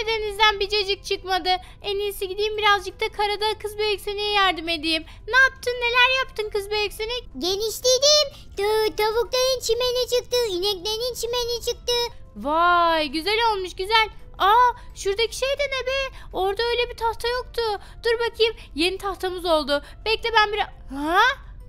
Yine denizden bir cacık çıkmadı. En iyisi gideyim birazcık da karada kız beyekseniye yardım edeyim. Ne yaptın neler yaptın kız beyekseni? Genişledim. Tavukların çimeni çıktı. ineklerin çimeni çıktı. Vay güzel olmuş güzel. Aa şuradaki şey de ne be? Orada öyle bir tahta yoktu. Dur bakayım yeni tahtamız oldu. Bekle ben bir... Ha?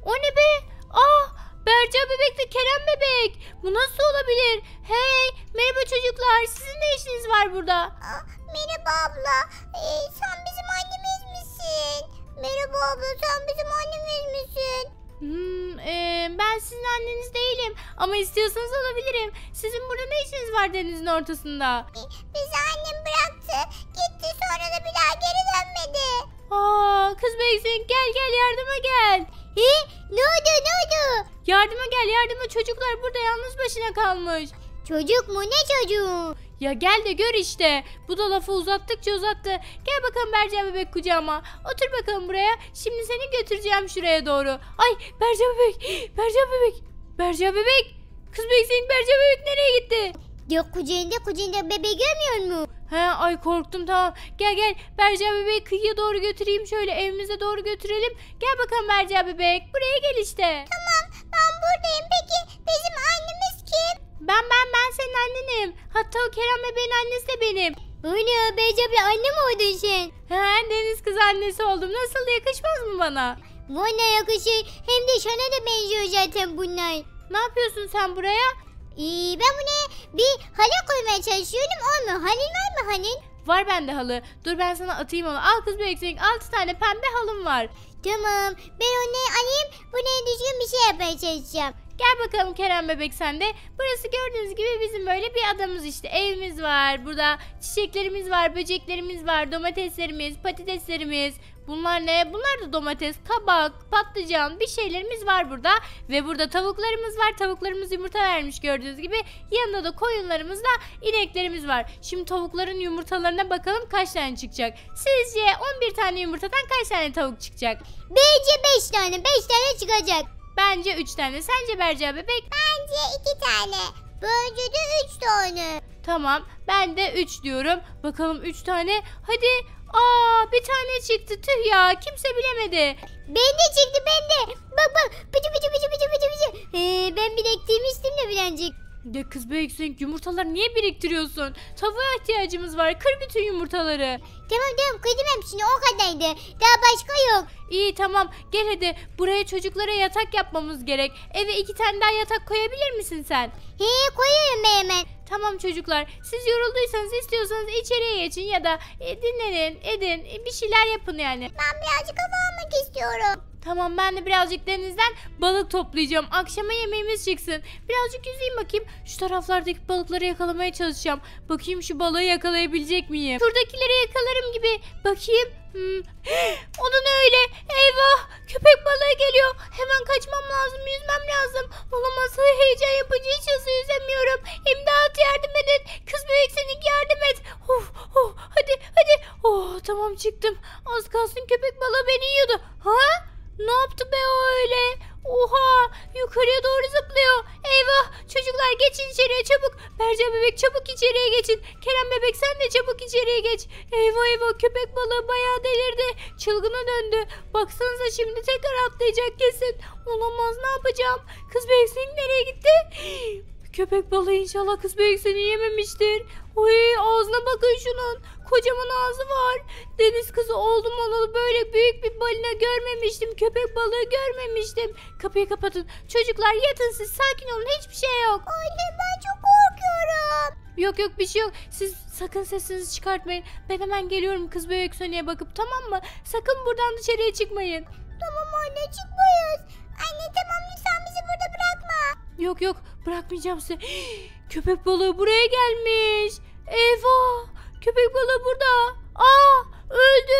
O ne be? Aa Berca bebek ve Kerem bebek. Bu nasıl olabilir? Hey merhaba çocuklar sizin ne işiniz var burada? Aa, merhaba abla ee, sen bizim annemiz misin? Merhaba abla sen bizim annemiz misin? Hmm, e, ben sizin anneniz değilim ama istiyorsanız olabilirim. Sizin burada ne işiniz var denizin ortasında? Ee, bizi annem bıraktı. Gitti sonra da bir daha geri dönmedi. Aa, kız beysin. gel gel yardıma gel. He? Ee, ne oldu ne oldu? Yardıma gel yardıma çocuklar burada yalnız başına kalmış. Çocuk mu ne çocuğu? Ya gel de gör işte. Bu da lafı uzattıkça uzattı. Gel bakalım Berca bebek kucağıma. Otur bakalım buraya. Şimdi seni götüreceğim şuraya doğru. Ay Berca bebek. Berca bebek. Berca bebek. Kız bebek senin Berca bebek nereye gitti? Yok kucağında kucağında bebeği görmüyor mu? He ay korktum tamam. Gel gel Berca bebeği kıyıya doğru götüreyim şöyle evimize doğru götürelim. Gel bakalım Berca bebek buraya gel işte. Tamam ben buradayım peki bizim annemiz kim? Ben ben ben senin annenim. Hatta o Kerem bebeğin annesi de benim. Öyle Berca bir anne mi oldun sen? He Deniz kız annesi oldum. Nasıl yakışmaz mı bana? Bu ne yakışır. Hem de sana da benziyor zaten bunlar. Ne yapıyorsun sen buraya? Ee, ben buna bir halı koymaya çalışıyorum olmuyor. Halin var mı halin? Var bende halı. Dur ben sana atayım onu. Al kız büyüksün. 6 tane pembe halım var. Tamam. Ben onu alayım. Buna düzgün bir şey yapmaya çalışacağım. Gel bakalım Kerem bebek sen de. Burası gördüğünüz gibi bizim böyle bir adamız işte. Evimiz var. Burada çiçeklerimiz var, böceklerimiz var, domateslerimiz, patateslerimiz, Bunlar ne? Bunlar da domates, kabak, patlıcan bir şeylerimiz var burada. Ve burada tavuklarımız var. Tavuklarımız yumurta vermiş gördüğünüz gibi. Yanında da koyunlarımız da ineklerimiz var. Şimdi tavukların yumurtalarına bakalım kaç tane çıkacak. Sizce 11 tane yumurtadan kaç tane tavuk çıkacak? Bence 5 tane. 5 tane çıkacak. Bence 3 tane. Sence Berca bebek? Bence 2 tane. Bence de 3 tane. Tamam ben de 3 diyorum. Bakalım 3 tane. Hadi Aa bir tane çıktı tüh ya kimse bilemedi. Ben de çıktı ben de. Bak bak pıcı pıcı pıcı pıcı pıcı pıcı. Ee, ben bilek demiştim de bilencik. Ya kız bebek Sonic yumurtaları niye biriktiriyorsun? Tavuğa ihtiyacımız var. Kır bütün yumurtaları. Tamam tamam kırdım hepsini o kadardı. Daha başka yok. İyi tamam. Gel hadi. Buraya çocuklara yatak yapmamız gerek. Eve iki tane daha yatak koyabilir misin sen? He koyayım ben hemen. Tamam çocuklar siz yorulduysanız istiyorsanız içeriye geçin ya da e, dinlenin edin e, bir şeyler yapın yani. Ben birazcık hava almak istiyorum. Tamam ben de birazcık denizden balık toplayacağım. Akşama yemeğimiz çıksın. Birazcık yüzeyim bakayım. Şu taraflardaki balıkları yakalamaya çalışacağım. Bakayım şu balığı yakalayabilecek miyim? Şuradakileri yakalarım gibi. Bakayım. Hmm. O öyle? Eyvah! Köpek balığı geliyor. Hemen kaçmam lazım. Yüzmem lazım. Olamaz. Heyecan yapıcı hiç hızlı yüzemiyorum. İmdat yardım edin. Kız büyük senin yardım et. Of, of. Hadi hadi. Oh tamam çıktım. Az kalsın köpek balığı beni yiyordu. Ha? Ne yaptı be o öyle? Oha yukarıya doğru zıplıyor. Eyvah çocuklar geçin içeriye çabuk. Berce bebek çabuk içeriye geçin. Kerem bebek sen de çabuk içeriye geç. Eyvah eyvah köpek balığı bayağı delirdi. Çılgına döndü. Baksanıza şimdi tekrar atlayacak kesin. Olamaz ne yapacağım? Kız bebek nereye gitti? Köpek balığı inşallah kız bebek yememiştir. Oy ağzına bakın şunun kocaman ağzı var. Deniz kızı oldum olalı böyle büyük bir balina görmemiştim. Köpek balığı görmemiştim. Kapıyı kapatın. Çocuklar yatın siz sakin olun hiçbir şey yok. Anne ben çok korkuyorum. Yok yok bir şey yok. Siz sakın sesinizi çıkartmayın. Ben hemen geliyorum kız bebek Sonya'ya bakıp tamam mı? Sakın buradan dışarıya çıkmayın. Tamam anne çıkmayız. Anne tamam lütfen bizi burada bırakma. Yok yok bırakmayacağım sizi. Köpek balığı buraya gelmiş. Eyvah. Köpek balığı burada. Aa öldü.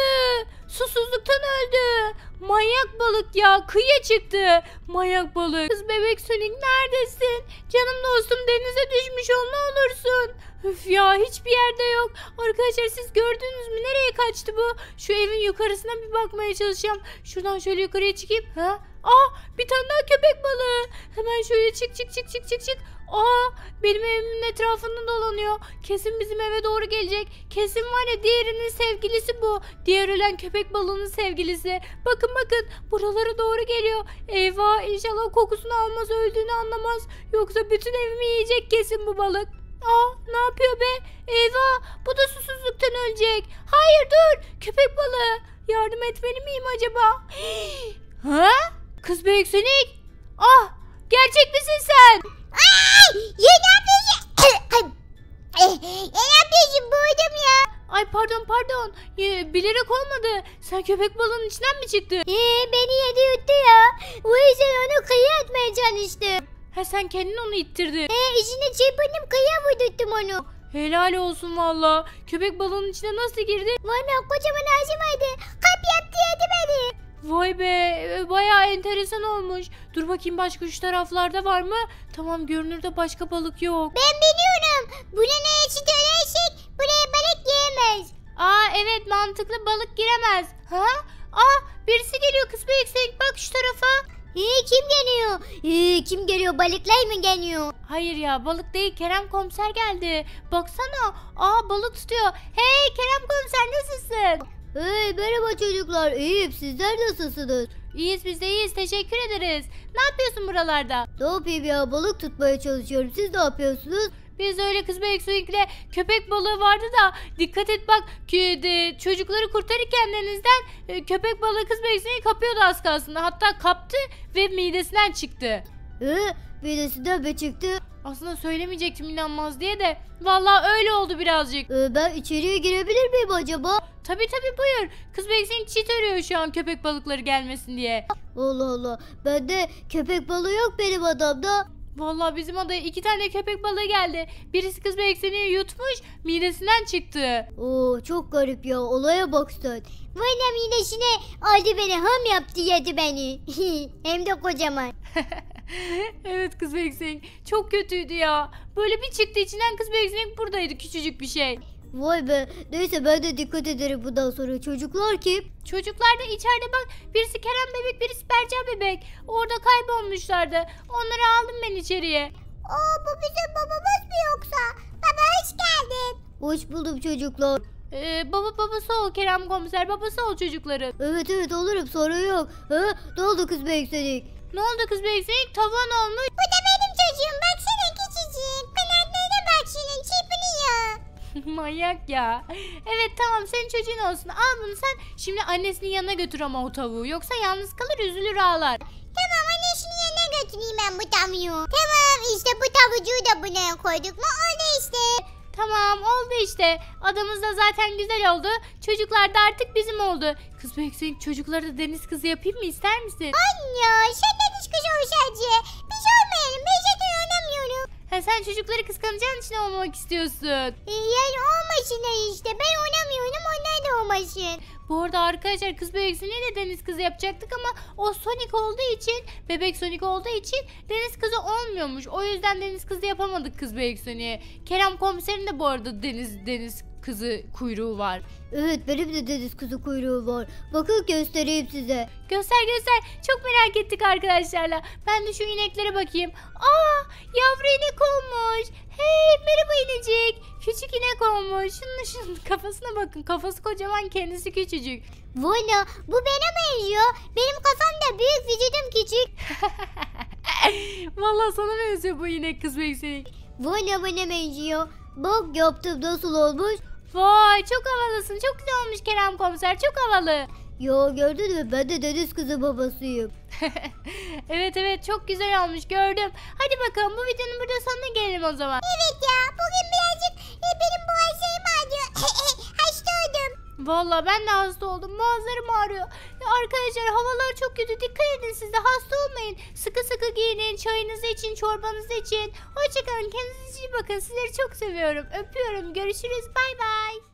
Susuzluktan öldü. Manyak balık ya kıyıya çıktı. Manyak balık. Kız bebek Sonic neredesin? Canım dostum denize düşmüş ol ne olursun. Üf ya hiçbir yerde yok. Arkadaşlar siz gördünüz mü nereye kaçtı bu? Şu evin yukarısına bir bakmaya çalışacağım. Şuradan şöyle yukarıya çıkayım. Ha? Ah bir tane daha köpek balığı. Hemen şöyle çık çık çık çık çık çık. Aa benim evimin etrafında dolanıyor. Kesin bizim eve doğru gelecek. Kesin var ya diğerinin sevgilisi bu. Diğer ölen köpek balığının sevgilisi. Bakın bakın buralara doğru geliyor. Eyvah inşallah kokusunu almaz öldüğünü anlamaz. Yoksa bütün evimi yiyecek kesin bu balık. Aa ne yapıyor be? Eyvah bu da susuzluktan ölecek. Hayır dur köpek balığı. Yardım etmeli miyim acaba? ha? Kız büyük sinik. Ah gerçek misin sen? Ay yeni ablacığım. Eh, yeni ablacığım boğdum ya. Ay pardon pardon. Ee, bilerek olmadı. Sen köpek balonun içinden mi çıktın? Ee, beni yedi yuttu ya. O yüzden onu kıyı atmaya çalıştım. Ha sen kendin onu ittirdin. Ee, içine çırpındım kıyıya vurdurttum onu. Helal olsun valla. Köpek balonun içine nasıl girdi? Valla kocaman ağzım vardı. Kap yaptı yedi beni. Vay be e, baya enteresan olmuş. Dur bakayım başka şu taraflarda var mı? Tamam görünürde başka balık yok. Ben biliyorum. Buraya öyle eşek buraya balık giremez. Aa evet mantıklı balık giremez. Ha? Aa birisi geliyor kısmı yüksek bak şu tarafa. Ee, kim geliyor? Ee, kim geliyor? Balıklar mı geliyor? Hayır ya balık değil Kerem komiser geldi. Baksana. Aa balık tutuyor. Hey Kerem komiser nasılsın? Hey merhaba çocuklar iyiyim sizler nasılsınız? İyiyiz biz de iyiyiz teşekkür ederiz. Ne yapıyorsun buralarda? Ne yapayım ya balık tutmaya çalışıyorum siz ne yapıyorsunuz? Biz öyle kız Beysuik'le köpek balığı vardı da dikkat et bak ki çocukları kurtarırken denizden e, köpek balığı kız Beysuik'i kapıyordu az kalsın. Hatta kaptı ve midesinden çıktı. Ee, Birisi de bir çıktı. Aslında söylemeyecektim inanmaz diye de. Vallahi öyle oldu birazcık. Ee, ben içeriye girebilir miyim acaba? Tabi tabi buyur. Kız Beksin çit örüyor şu an köpek balıkları gelmesin diye. Allah Allah. Bende köpek balığı yok benim adamda. Vallahi bizim adaya iki tane köpek balığı geldi. Birisi kız bekseni yutmuş, midesinden çıktı. Oo çok garip ya. Olaya bak sen. Valla midesine aldı beni ham yaptı yedi beni. Hem de kocaman. evet kız Beksek. Çok kötüydü ya. Böyle bir çıktı içinden kız Beksek buradaydı küçücük bir şey. Vay be. Neyse ben de dikkat ederim bundan sonra. Çocuklar kim? Çocuklar da içeride bak. Birisi Kerem bebek, birisi Berca bebek. Orada kaybolmuşlardı. Onları aldım ben içeriye. Oo bu bizim babamız mı yoksa? Baba hoş geldin. Hoş buldum çocuklar. Ee, baba babası ol Kerem komiser babası ol çocukların. Evet evet olurum sorun yok. Ha? Ne oldu kız bekledik? Ne oldu kız Beksin? Tavan olmuş. Bu da benim çocuğum. Baksana küçücük. Kanatlarına bak şunun çırpınıyor. Manyak ya. Evet tamam senin çocuğun olsun. Al bunu sen şimdi annesinin yanına götür ama o tavuğu. Yoksa yalnız kalır üzülür ağlar. Tamam annesinin yanına götüreyim ben bu tavuğu. Tamam işte bu tavucuğu da buraya koyduk mu oldu işte tamam oldu işte. Adamız da zaten güzel oldu. Çocuklar da artık bizim oldu. Kız büyük senin çocukları da deniz kızı yapayım mı ister misin? Anne sen deniz kızı olsaydı. Biz olmayalım. bir şey ona Ha sen çocukları kıskanacağın için olmamak istiyorsun. E, yani olmasın işte. Ben oynamıyorum onlar da olmasın. Bu arada arkadaşlar kız bebeksini de deniz kızı yapacaktık ama o Sonic olduğu için bebek Sonic olduğu için deniz kızı olmuyormuş. O yüzden deniz kızı yapamadık kız bebek Kerem komiserin de bu arada deniz deniz kızı kuyruğu var. Evet benim de deniz kızı kuyruğu var. Bakın göstereyim size. Göster göster. Çok merak ettik arkadaşlarla. Ben de şu ineklere bakayım. Aa yavru inek olmuş. Hey merhaba inecik. Küçük inek olmuş. Şunun şunun kafasına bakın. Kafası kocaman kendisi küçücük. Valla bu bana benziyor. Benim kafam da büyük vücudum küçük. Valla sana benziyor bu inek kız Meksinik. Valla bana benziyor. Bak yaptım nasıl olmuş. Vay çok havalısın. Çok güzel olmuş Kerem komiser. Çok havalı. Yo gördün mü ben de deniz kızı babasıyım. evet evet çok güzel olmuş gördüm. Hadi bakalım bu videonun burada sonuna gelelim o zaman. Evet ya bugün birazcık e, benim bu şeyim ağrıyor. hasta oldum. Valla ben de hasta oldum. Boğazlarım ağrıyor. Arkadaşlar havalar çok kötü. Dikkat edin siz de hasta olmayın. Sıkı sıkı giyinin. Çayınızı için, çorbanızı için. Hoşçakalın. Kendinize iyi bakın. Sizleri çok seviyorum. Öpüyorum. Görüşürüz. Bay bay.